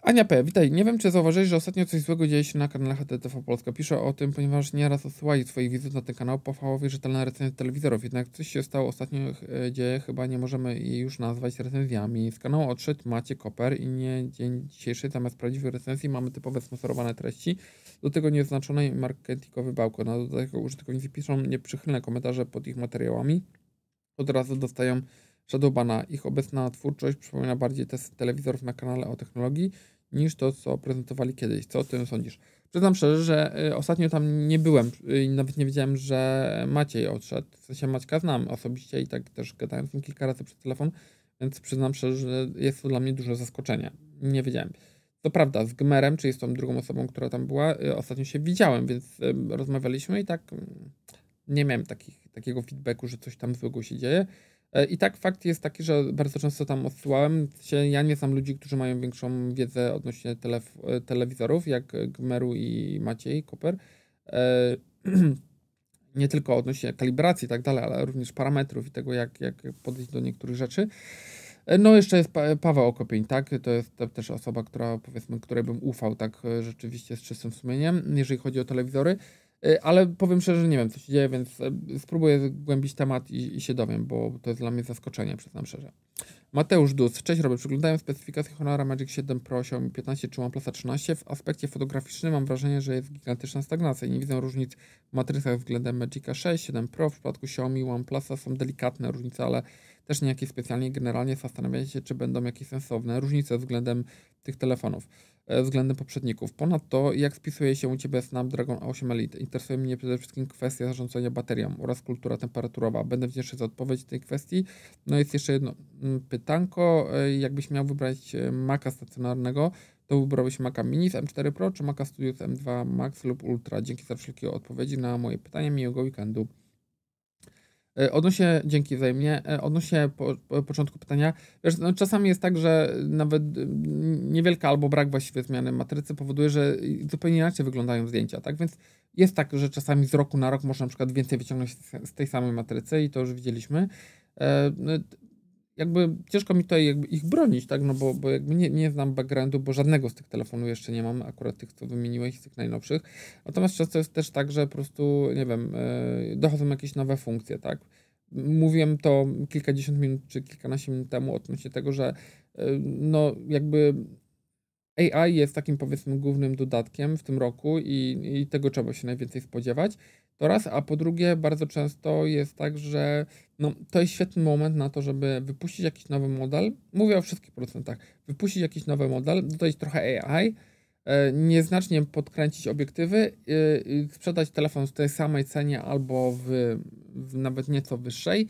Ania P., witaj. Nie wiem, czy zauważyłeś, że ostatnio coś złego dzieje się na kanale HTTV Polska. Piszę o tym, ponieważ nieraz odsyłali swoich widzów na ten kanał po fałowej rzetelne recenzje telewizorów. Jednak coś się stało ostatnio, e, dzieje chyba nie możemy jej już nazwać recenzjami. Z kanału odszedł Macie Koper i nie dzień dzisiejszy zamiast prawdziwych recenzji mamy typowe sponsorowane treści. Do tego nieoznaczone marketingowy bałko. Na dodatek użytkownicy piszą nieprzychylne komentarze pod ich materiałami. Od razu dostają Shadowbana. Ich obecna twórczość przypomina bardziej test telewizorów na kanale o technologii niż to, co prezentowali kiedyś. Co o tym sądzisz? Przyznam szczerze, że y, ostatnio tam nie byłem y, i nawet nie wiedziałem, że Maciej odszedł. W sensie Maćka znam osobiście i tak też gadałem z nim kilka razy przez telefon, więc przyznam szczerze, że jest to dla mnie duże zaskoczenie. Nie wiedziałem. To prawda, z Gmerem, czyli z tą drugą osobą, która tam była, y, ostatnio się widziałem, więc rozmawialiśmy i tak mm, nie miałem takich, takiego feedbacku, że coś tam złego się dzieje. E, I tak fakt jest taki, że bardzo często tam odsyłałem się, ja nie znam ludzi, którzy mają większą wiedzę odnośnie telef- e, telewizorów, jak Gmeru i Maciej Koper. E, (clears throat) nie tylko odnośnie kalibracji i tak dalej, ale również parametrów i tego, jak, jak podejść do niektórych rzeczy. No jeszcze jest Paweł Okopień, tak? To jest też osoba, która powiedzmy, której bym ufał tak rzeczywiście z czystym sumieniem, jeżeli chodzi o telewizory. Y, ale powiem szczerze, że nie wiem, co się dzieje, więc y, spróbuję zgłębić temat i, i, się dowiem, bo to jest dla mnie zaskoczenie, przyznam szczerze. Mateusz Dus. Cześć Robert, przeglądałem specyfikację Honora Magic 7 Pro, Xiaomi 15 czy OnePlus 13. W aspekcie fotograficznym mam wrażenie, że jest gigantyczna stagnacja i nie widzę różnic w matrycach względem Magica 6, 7 Pro. W przypadku Xiaomi OnePlus są delikatne różnice, ale też nie jakieś specjalnie. Generalnie zastanawiam się, czy będą jakieś sensowne różnice względem tych telefonów. E, względem poprzedników. Ponadto, jak spisuje się u Ciebie Snapdragon 8 Elite? Interesuje mnie przede wszystkim kwestia zarządzania baterią oraz kultura temperaturowa. Będę wdzięczny za odpowiedź tej kwestii. No jest jeszcze jedno mm, pytanko. E, jakbyś miał wybrać e, Maca stacjonarnego, to wybrałbyś Maca Mini z M4 Pro czy Maca Studio z M2 Max lub Ultra? Dzięki za wszelkie odpowiedzi na moje pytania. Miłego weekendu. E, odnośnie, dzięki wzajemnie, e, odnośnie po, po początku pytania, wiesz, no, czasami jest tak, że nawet e, niewielka albo brak właściwie zmiany matrycy powoduje, że zupełnie inaczej wyglądają zdjęcia, tak? Więc jest tak, że czasami z roku na rok można na przykład więcej wyciągnąć z tej samej matrycy i to już widzieliśmy. No, jakby ciężko mi tutaj jakby ich bronić, tak, no bo, bo jakby nie, nie znam backgroundu, bo żadnego z tych telefonów jeszcze nie mam, akurat tych, co wymieniłeś, tych najnowszych. Natomiast często jest też tak, że po prostu, nie wiem, e, dochodzą jakieś nowe funkcje, tak. Mówiłem to kilkadziesiąt minut czy kilkanaście minut temu odnośnie tego, że e, no jakby AI jest takim powiedzmy głównym dodatkiem w tym roku i, i tego trzeba się najwięcej spodziewać. To raz, a po drugie, bardzo często jest tak, że no, to jest świetny moment na to, żeby wypuścić jakiś nowy model. Mówię o wszystkich procentach. Wypuścić jakiś nowy model, dodać trochę AI, e, nieznacznie podkręcić obiektywy, e, sprzedać telefon w tej samej cenie albo w, w nawet nieco wyższej.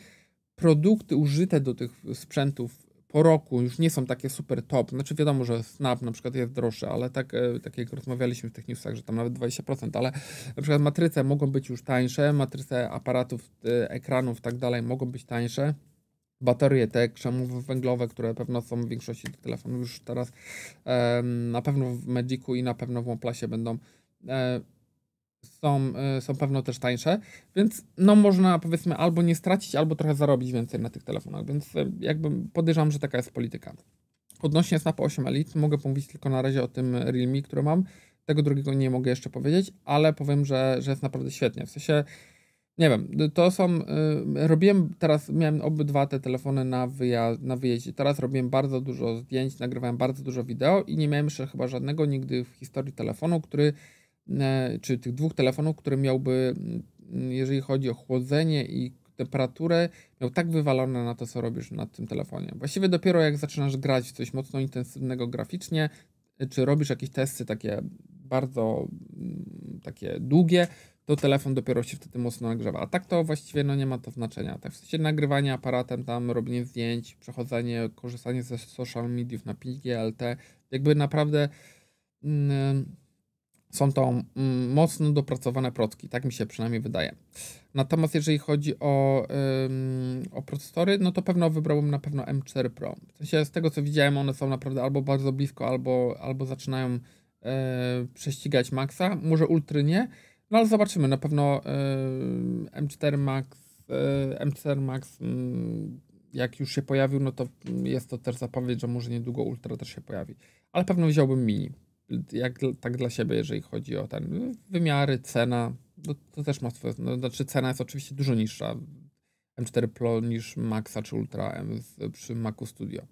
Produkty użyte do tych sprzętów po roku już nie są takie super top. Znaczy wiadomo, że Snap na przykład jest droższy, ale tak, e, tak jak rozmawialiśmy w tych newsach, że tam nawet 20%, ale na przykład matryce mogą być już tańsze, matryce aparatów, e, ekranów i tak dalej mogą być tańsze baterie te krzemowe, węglowe, które pewno są w większości tych telefonów już teraz e, na pewno w Mediku i na pewno w OnePlusie będą e, są, e, są pewno też tańsze, więc no można powiedzmy albo nie stracić, albo trochę zarobić więcej na tych telefonach, więc e, jakby podejrzewam, że taka jest polityka. Odnośnie Snap 8 Elite mogę mówić tylko na razie o tym Realme, który mam. Tego drugiego nie mogę jeszcze powiedzieć, ale powiem, że, że jest naprawdę świetnie. W sensie, nie wiem, to są. Y, robiłem teraz, miałem obydwa te telefony na, wyja- na wyjeździe. Teraz robiłem bardzo dużo zdjęć, nagrywałem bardzo dużo wideo i nie miałem jeszcze chyba żadnego nigdy w historii telefonu, który E, czy tych dwóch telefonów, które miałby, mm, jeżeli chodzi o chłodzenie i temperaturę, miał tak wywalone na to, co robisz na tym telefonie. Właściwie dopiero jak zaczynasz grać coś mocno intensywnego graficznie, e, czy robisz jakieś testy takie bardzo mm, takie długie, to telefon dopiero się wtedy mocno nagrzewa. A tak to właściwie no, nie ma to znaczenia. Tak, w sensie nagrywanie aparatem, tam robienie zdjęć, przechodzenie, korzystanie ze social mediów na 5G LT, jakby naprawdę. Mm, są to mm, mocno dopracowane protki, tak mi się przynajmniej wydaje. Natomiast jeżeli chodzi o, ym, o procesory, no to pewno wybrałbym na pewno M4 Pro. W sensie z tego co widziałem, one są naprawdę albo bardzo blisko, albo, albo zaczynają yy, prześcigać Maxa, może Ultry nie, no ale zobaczymy, na pewno yy, e, M4 Max, yy, e, M4 Max mm, jak już się pojawił, no to jest to też zapowiedź, że może niedługo Ultra też się pojawi. Ale pewno wziąłbym Mini jak tak dla siebie, jeżeli chodzi o ten no, wymiary, cena, to, no, to też ma swoje, no, znaczy cena jest oczywiście dużo niższa M4 Pro niż Maxa czy Ultra M przy Macu Studio.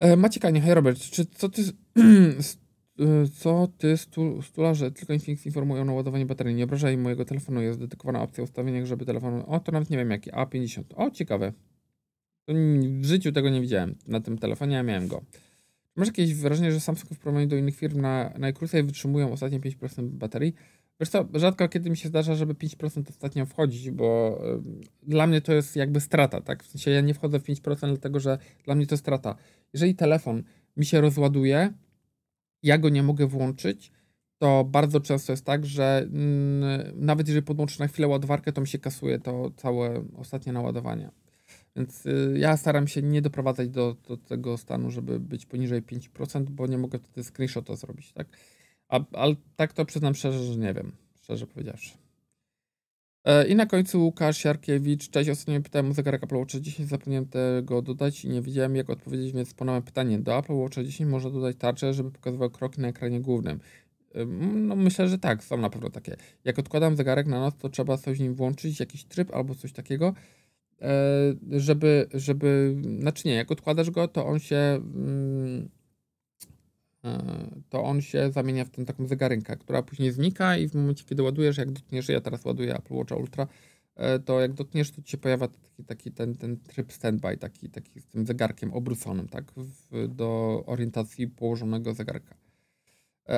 E, Maciek, hej Robert, czy co ty, (clears throat) e, co ty stu, stularze, tylko Infinix informują o naładowaniu baterii, nie obrażaj mojego telefonu, jest dedykowana opcja ustawienia, żeby telefon, o to nawet nie wiem jaki, A50, o ciekawe, w życiu tego nie widziałem, na tym telefonie ja miałem go. Masz jakieś wrażenie, że Samsung w porównaniu do innych firm na, najkrócej wytrzymują ostatnie 5% baterii? Wiesz co, rzadko kiedy mi się zdarza, żeby 5% ostatnio wchodzić, bo y, dla mnie to jest jakby strata, tak? W sensie ja nie wchodzę w 5%, dlatego że dla mnie to strata. Jeżeli telefon mi się rozładuje, ja go nie mogę włączyć, to bardzo często jest tak, że y, nawet jeżeli podłączę na chwilę ładowarkę, to mi się kasuje to całe ostatnie naładowanie. Więc y, ja staram się nie doprowadzać do, do tego stanu, żeby być poniżej 5%, bo nie mogę wtedy to zrobić, tak? Ale tak to przyznam szczerze, że nie wiem, szczerze powiedziawszy. E, I na końcu Łukasz Jarkiewicz. Cześć, ostatnio pytałem o zegarek Apple Watch 10, zapomniałem tego dodać i nie wiedziałem jak odpowiedzieć, więc ponowne pytanie. Do Apple Watch 10 można dodać tarczę, żeby pokazywał kroki na ekranie głównym. E, no myślę, że tak, są na pewno takie. Jak odkładam zegarek na noc, to trzeba coś w nim włączyć, jakiś tryb albo coś takiego. E, żeby, żeby, znaczy nie, jak odkładasz go, to on się mm, e, to on się zamienia w ten taką zegarynkę, która później znika i w momencie, kiedy ładujesz, jak dotkniesz, ja teraz ładuję Apple Watcha Ultra, e, to jak dotkniesz, to ci się pojawia taki, taki ten, ten tryb standby, taki, taki z tym zegarkiem obróconym, tak, w, do orientacji położonego zegarka.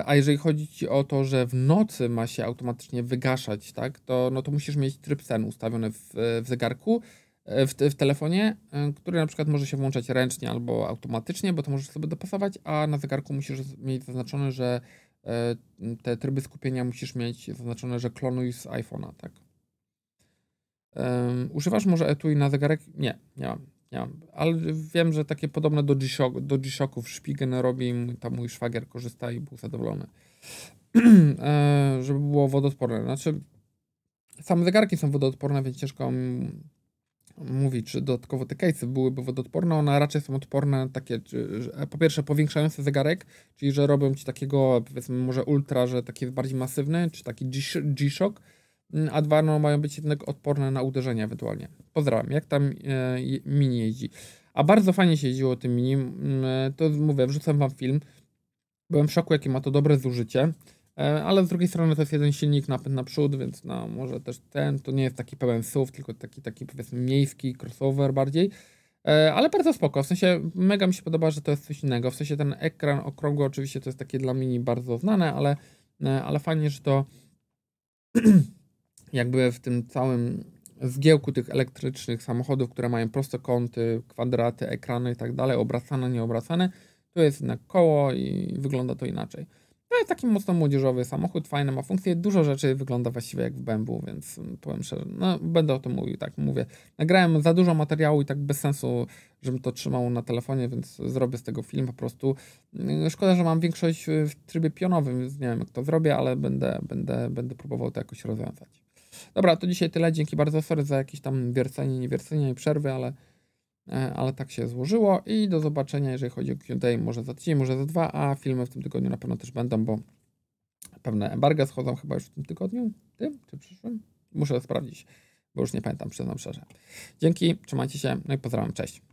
A jeżeli chodzi ci o to, że w nocy ma się automatycznie wygaszać, tak, to, no to musisz mieć tryb sen ustawiony w, w zegarku, E, w, w telefonie, e, który na przykład może się włączać ręcznie albo automatycznie, bo to możesz sobie dopasować, a na zegarku musisz mieć zaznaczone, że e, te tryby skupienia musisz mieć zaznaczone, że klonuj z iPhone'a, tak? Um, używasz może etui na zegarek? Nie, nie mam, nie mam. Ale wiem, że takie podobne do, G-Shock, do G-Shocków Spigen robi, tam mój szwagier korzysta i był zadowolony. (clears throat) żeby było wodoodporne. Znaczy, same zegarki są wodoodporne, więc ciężko mówi, czy dodatkowo te case'y byłyby wodoodporne, one raczej są odporne takie, e, po pierwsze powiększające zegarek, czyli że robią ci takiego, powiedzmy może ultra, że taki bardziej masywny, czy taki G-Shock, mm, a dwa no, mają być jednak odporne na uderzenia ewentualnie. Pozdrawiam, jak tam e, mini jeździ. A bardzo fajnie się jeździło tym mini, mm, e, to mówię, wrzucam wam film, byłem w szoku jakie ma to dobre zużycie, E, ale z drugiej strony to jest jeden silnik napęd naprzód, więc no, może też ten to nie jest taki pełen SUV, tylko taki, taki powiedzmy miejski crossover bardziej. E, ale bardzo spoko, w sensie mega mi się podoba, że to jest coś innego. W sensie ten ekran okrągły oczywiście to jest takie dla mini bardzo znane, ale, e, ale fajnie, że to (clears throat) jakby w tym całym zgiełku tych elektrycznych samochodów, które mają prostokąty, kwadraty, ekrany i tak dalej, obracane, nieobracane, tu jest na koło i wygląda to inaczej. To e, jest taki mocno młodzieżowy samochód, fajny ma funkcje, dużo rzeczy wygląda właściwie jak w BMW, więc mm, powiem szczerze, no będę o tym mówił, tak mówię. Nagrałem za dużo materiału i tak bez sensu, żebym to trzymał na telefonie, więc zrobię z tego film po prostu. Mm, szkoda, że mam większość w trybie pionowym, więc nie wiem jak to zrobię, ale będę, będę, będę próbował to jakoś rozwiązać. Dobra, to dzisiaj tyle, dzięki bardzo, sorry za jakieś tam wiercenie, niewiercenie i przerwy, ale E, ale tak się złożyło i do zobaczenia, jeżeli chodzi o Q&A, może za tydzień, może za dwa, a filmy w tym tygodniu na pewno też będą, bo pewne embarga schodzą chyba już w tym tygodniu, tym czy przyszłym? Muszę sprawdzić, bo już nie pamiętam, przyznam szczerze. Dzięki, trzymajcie się, no i pozdrawiam, cześć.